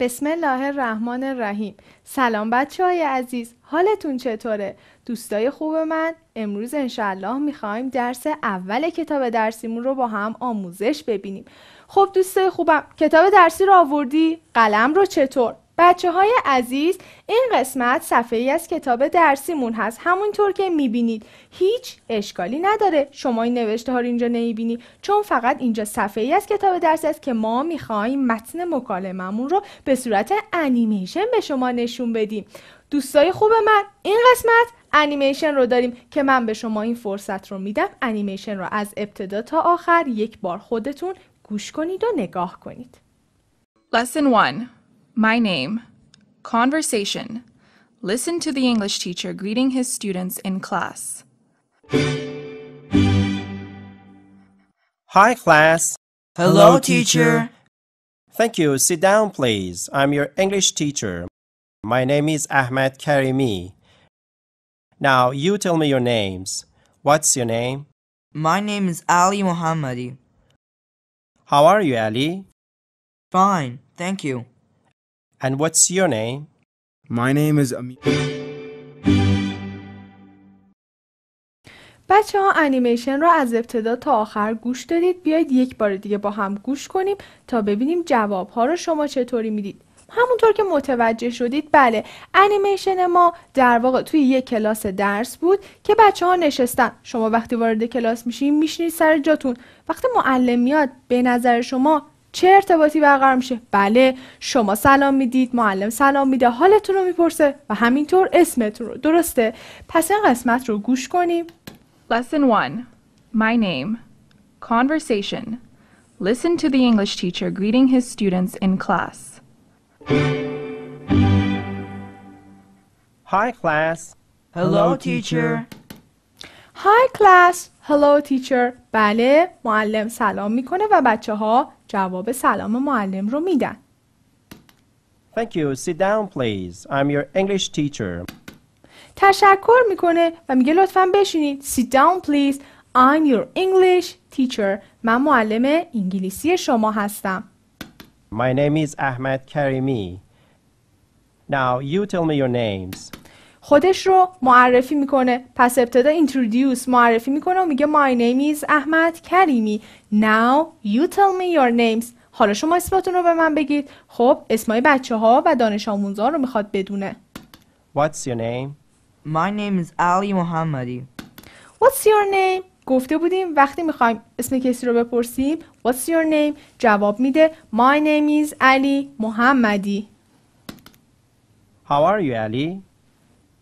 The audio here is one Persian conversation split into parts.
بسم الله الرحمن الرحیم سلام بچه های عزیز حالتون چطوره؟ دوستای خوب من امروز انشالله میخوایم درس اول کتاب درسیمون رو با هم آموزش ببینیم خب دوستای خوبم کتاب درسی رو آوردی؟ قلم رو چطور؟ بچه های عزیز این قسمت صفحه ای از کتاب درسیمون هست همونطور که میبینید هیچ اشکالی نداره شما این نوشته ها رو اینجا نمیبینی چون فقط اینجا صفحه ای از کتاب درسی است که ما میخواهیم متن مکالممون رو به صورت انیمیشن به شما نشون بدیم دوستای خوب من این قسمت انیمیشن رو داریم که من به شما این فرصت رو میدم انیمیشن رو از ابتدا تا آخر یک بار خودتون گوش کنید و نگاه کنید Lesson 1 My name, conversation. Listen to the English teacher greeting his students in class. Hi, class. Hello, teacher. Thank you. Sit down, please. I'm your English teacher. My name is Ahmed Karimi. Now, you tell me your names. What's your name? My name is Ali Mohammadi. How are you, Ali? Fine, thank you. And what's your name? My name is بچه ها انیمیشن را از ابتدا تا آخر گوش دادید بیایید یک بار دیگه با هم گوش کنیم تا ببینیم جواب ها رو شما چطوری میدید همونطور که متوجه شدید بله انیمیشن ما در واقع توی یک کلاس درس بود که بچه ها نشستن شما وقتی وارد کلاس میشین میشینید سر جاتون وقتی معلم میاد به نظر شما چه ارتباطی برقرار میشه بله شما سلام میدید معلم سلام میده حالتون رو میپرسه و همینطور اسمتون رو درسته پس این قسمت رو گوش کنیم Lesson 1 My name Conversation Listen to the English teacher greeting his students in class Hi class Hello teacher Hi class Hello teacher بله معلم سلام میکنه و بچه ها جواب سلام معلم رو میدن Thank you. Sit down please. I'm your English teacher. تشکر میکنه و میگه لطفا بشینید. Sit down please. I'm your English teacher. من معلم انگلیسی شما هستم. My name is Ahmed Karimi. Now you tell me your names. خودش رو معرفی میکنه پس ابتدا introduce معرفی میکنه و میگه my name is احمد کریمی now you tell me your names حالا شما اسمتون رو به من بگید خب اسمای بچه ها و دانش آموزان رو میخواد بدونه What's your name? My name is Ali Mohammadi What's your name? گفته بودیم وقتی میخوایم اسم کسی رو بپرسیم What's your name? جواب میده My name is Ali Mohammadi How are you Ali?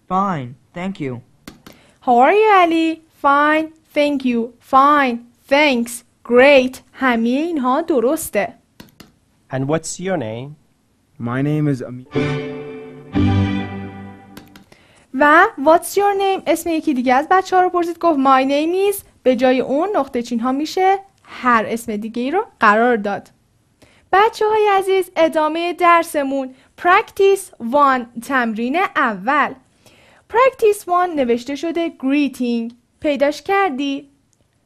Fine, thank you. How are you, Ali? Fine, thank you. Fine, thanks. Great. همه اینها درسته. And what's your name? My name is Amir. و what's your name اسم یکی دیگه از بچه ها رو پرسید گفت my name is به جای اون نقطه چین ها میشه هر اسم دیگه ای رو قرار داد بچه های عزیز ادامه درسمون practice one تمرین اول پرکتیس وان نوشته شده گریتینگ پیداش کردی؟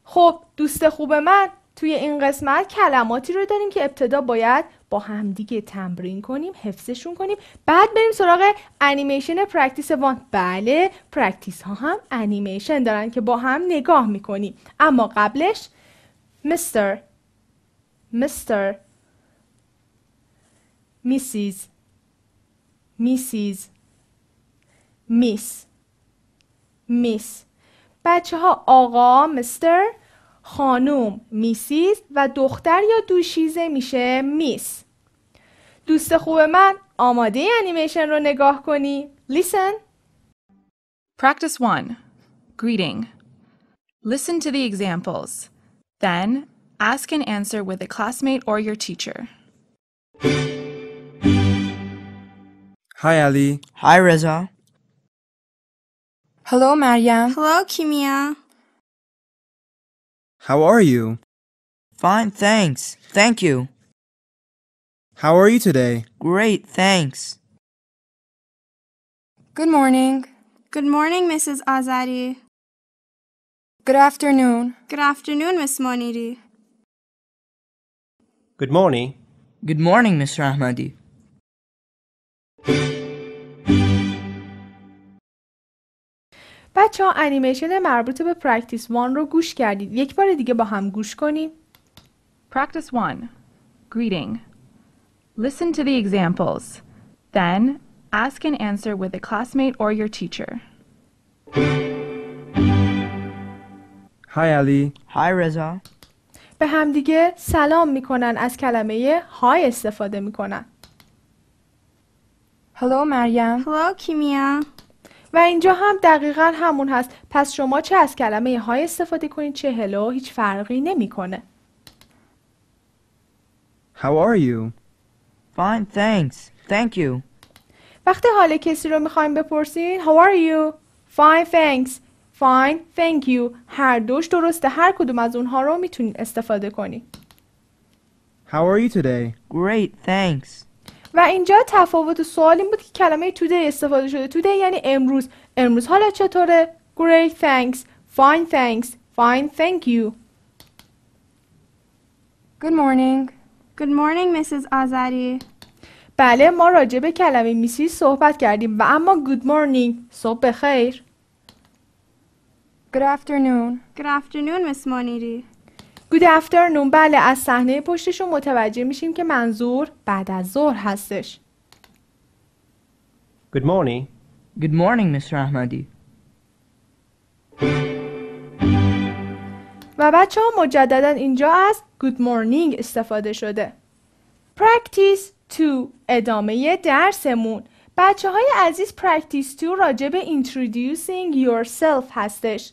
خب دوست خوب من توی این قسمت کلماتی رو داریم که ابتدا باید با همدیگه تمرین کنیم حفظشون کنیم بعد بریم سراغ انیمیشن پرکتیس وان بله پرکتیس ها هم انیمیشن دارن که با هم نگاه میکنیم اما قبلش مستر مستر میسیز میسیز میس میس بچه ها آقا مستر خانوم میسیز و دختر یا دوشیزه میشه میس دوست خوب من آماده انیمیشن رو نگاه کنی Listen Practice 1 Greeting Listen to the examples Then ask and answer with a classmate or your teacher Hi Ali Hi Reza Hello, Maryam. Hello, Kimia. How are you? Fine, thanks. Thank you. How are you today? Great, thanks. Good morning. Good morning, Mrs. Azadi. Good afternoon. Good afternoon, Miss Moniri. Good morning. Good morning, Miss Rahmadi. بچه ها انیمیشن مربوط به پرکتیس وان رو گوش کردید. یک بار دیگه با هم گوش کنیم. Practice 1. Greeting. Listen to the examples. Then ask and answer with a classmate or your teacher. Hi به همدیگه سلام میکنن از کلمه های استفاده میکنن. Hello مریم Hello Kimia. و اینجا هم دقیقا همون هست پس شما چه از کلمه های استفاده کنید چه هلو هیچ فرقی نمیکنه. How are you? Fine, thanks. Thank you. وقتی حال کسی رو میخوایم بپرسین How are you? Fine, thanks. Fine, thank you. هر دوش درسته هر کدوم از اونها رو میتونید استفاده کنید. How are you today? Great, thanks. و اینجا تفاوت سوال این بود که کلمه today استفاده شده توده یعنی امروز امروز حالا چطوره great thanks fine thanks fine thank you good morning good morning mrs azari بله ما راجع به کلمه میسی صحبت کردیم و اما good morning صبح بخیر good afternoon good afternoon miss moniri گود افترنون بله از صحنه پشتشون متوجه میشیم که منظور بعد از ظهر هستش Good morning Good morning Mr. Ahmadi و بچه ها مجددا اینجا از Good morning استفاده شده Practice 2 ادامه درسمون بچه های عزیز Practice 2 راجع به Introducing Yourself هستش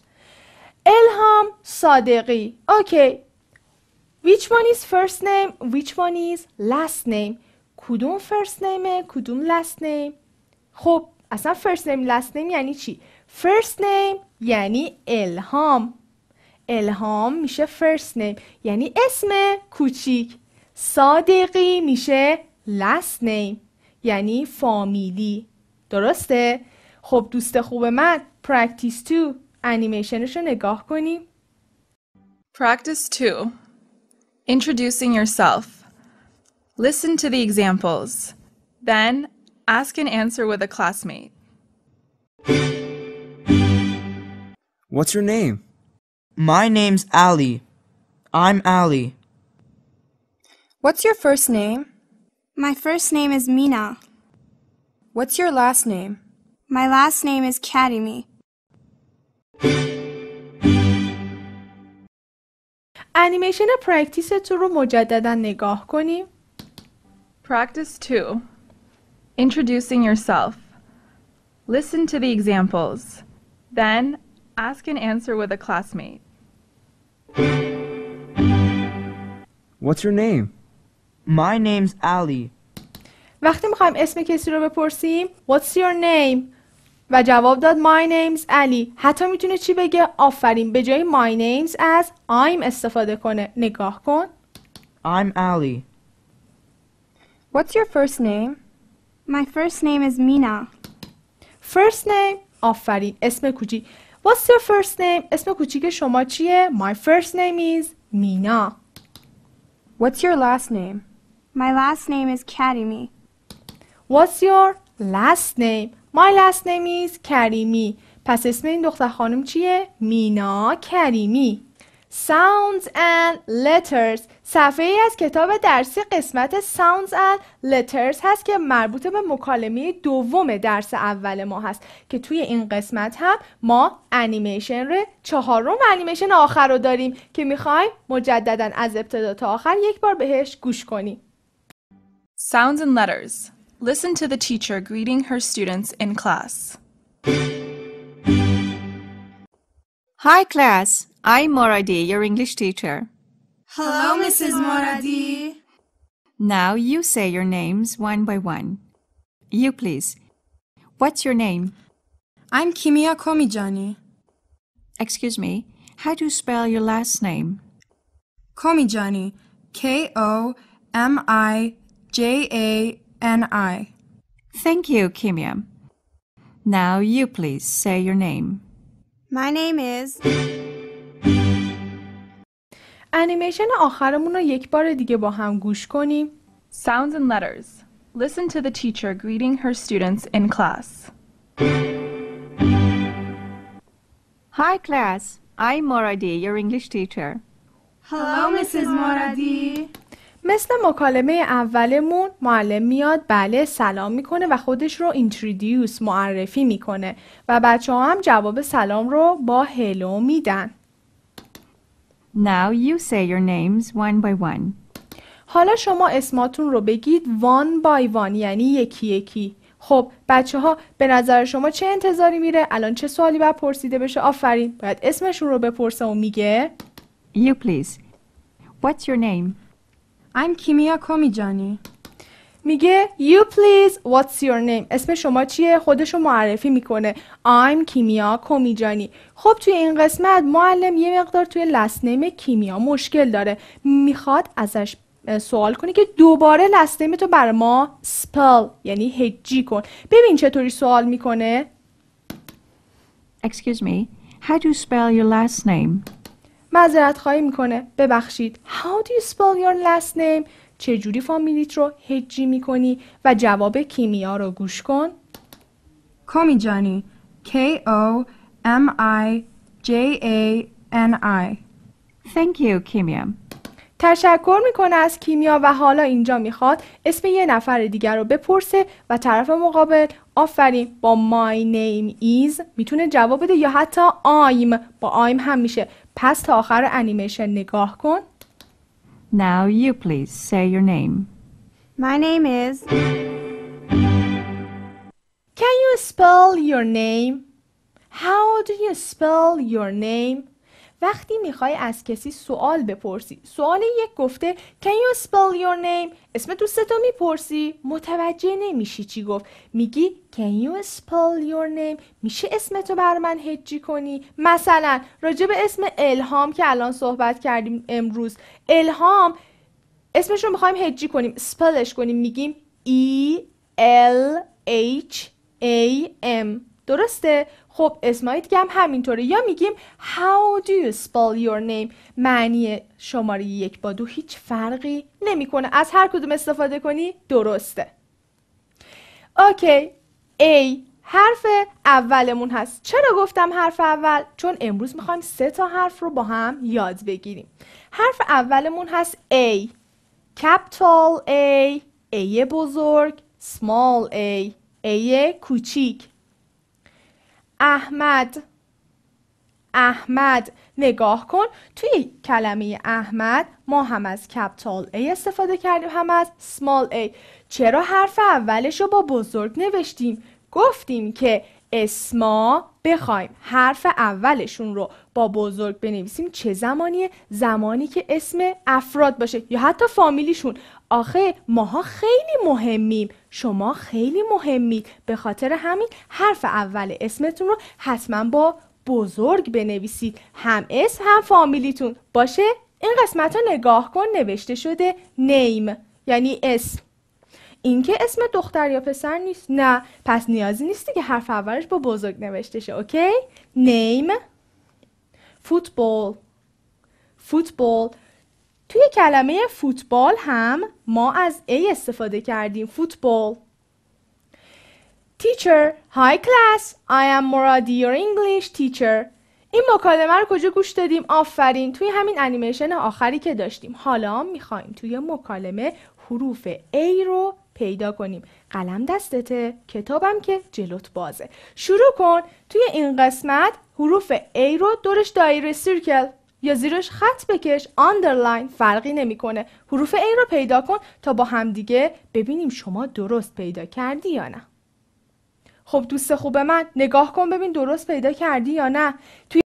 الهام صادقی اوکی Which one is first name? Which one is last name? کدوم first name کدوم last name خب اصلا first name last name یعنی چی first name یعنی الهام الهام میشه first name یعنی اسم کوچیک صادقی میشه last name یعنی فامیلی درسته خب دوست خوب من practice 2 انیمیشنش رو نگاه کنیم practice 2 Introducing yourself. Listen to the examples. Then, ask and answer with a classmate. What's your name? My name's Ali. I'm Ali. What's your first name? My first name is Mina. What's your last name? My last name is Kadimi. انیمیشن پرکتیس تو رو مجددا نگاه کنیم. Practice 2. Introducing yourself. Listen to the examples. Then ask and answer with a classmate. What's your name? My name's Ali. وقتی میخوایم اسم کسی رو بپرسیم What's your name? و جواب داد My name's Ali حتی میتونه چی بگه آفرین به جای My name's از I'm استفاده کنه نگاه کن I'm Ali What's your first name? My first name is Mina First name آفرین اسم کوچی What's your first name? اسم کوچیک شما چیه؟ My first name is Mina What's your last name? My last name is Karimi What's your last name? My last name is کریمی پس اسم این دختر خانم چیه؟ مینا کریمی Sounds and Letters صفحه ای از کتاب درسی قسمت Sounds and Letters هست که مربوط به مکالمه دوم درس اول ما هست که توی این قسمت هم ما انیمیشن رو چهارم انیمیشن آخر رو داریم که میخوایم مجددا از ابتدا تا آخر یک بار بهش گوش کنیم Sounds and Letters Listen to the teacher greeting her students in class. Hi class, I'm Moradi, your English teacher. Hello, Mrs. Moradi. Now you say your names one by one. You please. What's your name? I'm Kimia Komijani. Excuse me, how do you spell your last name? Komijani. K O M I J A and I. Thank you, Kimia. Now you please say your name. My name is انیمیشن آخرمون رو یک بار دیگه با هم گوش کنیم. Sounds and letters. Listen to the teacher greeting her students in class. Hi class. I'm Moradi, your English teacher. Hello, Mrs. Moradi. مثل مکالمه اولمون معلم میاد بله سلام میکنه و خودش رو اینتریدیوس معرفی میکنه و بچه ها هم جواب سلام رو با هلو میدن. Now you say your names one by one. حالا شما اسماتون رو بگید وان بای وان یعنی یکی یکی. خب بچه ها به نظر شما چه انتظاری میره؟ الان چه سوالی باید پرسیده بشه؟ آفرین باید اسمشون رو بپرسه و میگه You please. What's your name? I'm Kimia Komijani. میگه you please what's your name اسم شما چیه خودش رو معرفی میکنه I'm کیمیا کمیجانی خب توی این قسمت معلم یه مقدار توی لست نیم کیمیا مشکل داره میخواد ازش سوال کنی که دوباره لست نیم تو بر ما spell یعنی هجی کن ببین چطوری سوال میکنه Excuse me how do you spell your last name معذرت خواهی میکنه ببخشید How do you spell your last name چجوری فامیلیت رو هجی میکنی و جواب کیمیا رو گوش کن کامی جانی K O M I J A N I Thank you کیمیا تشکر میکنه از کیمیا و حالا اینجا میخواد اسم یه نفر دیگر رو بپرسه و طرف مقابل آفرین با my name is میتونه جواب بده یا حتی I'm با I'm هم میشه پس تا آخر انیمیشن نگاه کن. Now you please say your name. My name is Can you spell your name? How do you spell your name? وقتی میخوای از کسی سوال بپرسی سوال یک گفته Can you spell your name؟ اسم تا میپرسی متوجه نمیشی چی گفت میگی Can you spell your name؟ میشه اسمتو بر من هجی کنی؟ مثلا راجع به اسم الهام که الان صحبت کردیم امروز الهام اسمش رو میخوایم هجی کنیم سپلش کنیم میگیم E L H A M درسته خب اسمایت گم هم همینطوره یا میگیم how do you spell your name معنی شماره یک با دو هیچ فرقی نمیکنه از هر کدوم استفاده کنی درسته اوکی A حرف اولمون هست چرا گفتم حرف اول چون امروز میخوایم سه تا حرف رو با هم یاد بگیریم حرف اولمون هست A capital A A بزرگ small a A کوچیک احمد احمد نگاه کن توی کلمه احمد ما هم از کپتال A استفاده کردیم هم از سمال A چرا حرف اولش رو با بزرگ نوشتیم؟ گفتیم که اسما بخوایم حرف اولشون رو با بزرگ بنویسیم چه زمانیه؟ زمانی که اسم افراد باشه یا حتی فامیلیشون آخه ماها خیلی مهمیم شما خیلی مهمید به خاطر همین حرف اول اسمتون رو حتما با بزرگ بنویسید هم اسم هم فامیلیتون باشه این قسمت ها نگاه کن نوشته شده نیم یعنی اسم اینکه اسم دختر یا پسر نیست نه پس نیازی نیستی که حرف اولش با بزرگ نوشته شه اوکی نیم فوتبال فوتبال توی کلمه فوتبال هم ما از ای استفاده کردیم فوتبال تیچر های کلاس I am مرادی your English تیچر. این مکالمه رو کجا گوش دادیم آفرین توی همین انیمیشن آخری که داشتیم حالا میخوایم توی مکالمه حروف ای رو پیدا کنیم قلم دستته کتابم که جلوت بازه شروع کن توی این قسمت حروف A رو دورش دایره سیرکل یا زیرش خط بکش آندرلاین فرقی نمیکنه حروف ای رو پیدا کن تا با همدیگه ببینیم شما درست پیدا کردی یا نه خب دوست خوب من نگاه کن ببین درست پیدا کردی یا نه توی